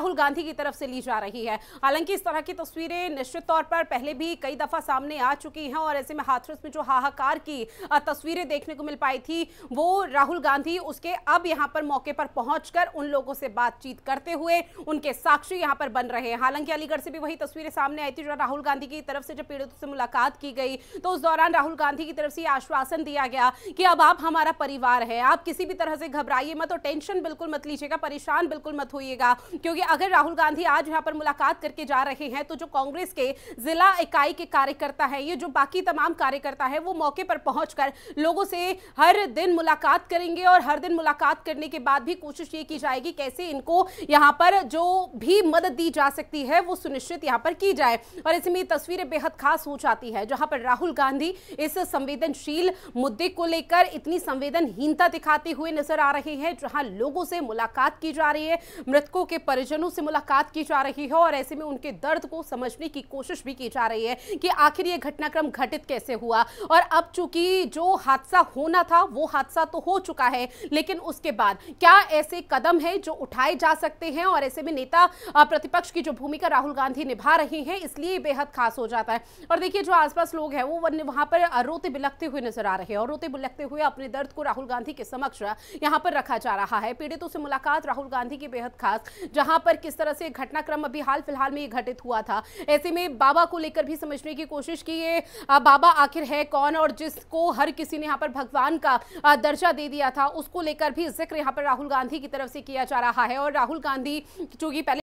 राहुल गांधी की तरफ से ली जा रही है हालांकि इस तरह की तस्वीरें निश्चित तौर पर पहले भी कई दफ़ा सामने आ चुकी हैं और ऐसे में हाथरस में जो हाहाकार की तस्वीरें देखने को मिल पाई थी वो राहुल गांधी उसके अब यहाँ पर मौके पर पहुँच उन लोगों से बातचीत करते हुए उनके साक्षी यहाँ पर बन रहे हैं हालांकि अलीगढ़ से भी वही तस्वीरें सामने आई थी जो राहुल गांधी की तरफ से जब पीड़ितों से मुलाकात की गई तो उस दौरान राहुल गांधी की तरफ से आश्वासन दिया गया कि अब आप हमारा परिवार है आप किसी भी तरह से घबराइए मत और टेंशन बिल्कुल मत लीजिएगा परेशान बिल्कुल मत होइएगा क्योंकि अगर राहुल गांधी आज यहाँ पर मुलाकात करके जा रहे हैं तो जो कांग्रेस के जिला इकाई के कार्यकर्ता है ये जो बाकी तमाम कार्यकर्ता है वो मौके पर पहुंचकर लोगों से हर दिन मुलाकात करेंगे और हर दिन मुलाकात करने के बाद भी कोशिश ये की जाएगी कैसे इनको यहाँ पर जो भी मदद दी जा सकती है वो सुनिश्चित यहाँ पर की जाए और इसमें तस्वीरें बेहद खास हो जाती है जहां पर राहुल गांधी इस संवेदनशील मुद्दे को लेकर इतनी संवेदनहीनता दिखाते हुए नजर आ रहे हैं जहां लोगों से मुलाकात की जा रही है मृतकों के परिजन परिजनों से मुलाकात की जा रही है और ऐसे में उनके दर्द को समझने की कोशिश भी की जा रही है कि आखिर ये घटनाक्रम घटित कैसे हुआ और अब चूंकि जो हादसा होना था वो हादसा तो हो चुका है लेकिन उसके बाद क्या ऐसे कदम है जो उठाए जा सकते हैं और ऐसे में नेता प्रतिपक्ष की जो भूमिका राहुल गांधी निभा रहे हैं इसलिए बेहद खास हो जाता है और देखिए जो आसपास लोग हैं वो वहां पर रोते बिलखते हुए नजर आ रहे हैं और रोते बिलखते हुए अपने दर्द को राहुल गांधी के समक्ष यहां पर रखा जा रहा है पीड़ितों से मुलाकात राहुल गांधी की बेहद खास जहां पर किस तरह से घटनाक्रम अभी हाल फिलहाल में घटित हुआ था ऐसे में बाबा को लेकर भी समझने की कोशिश की ये बाबा आखिर है कौन और जिसको हर किसी ने यहाँ पर भगवान का दर्जा दे दिया था उसको लेकर भी जिक्र यहाँ पर राहुल गांधी की तरफ से किया जा रहा है और राहुल गांधी चूंकि पहले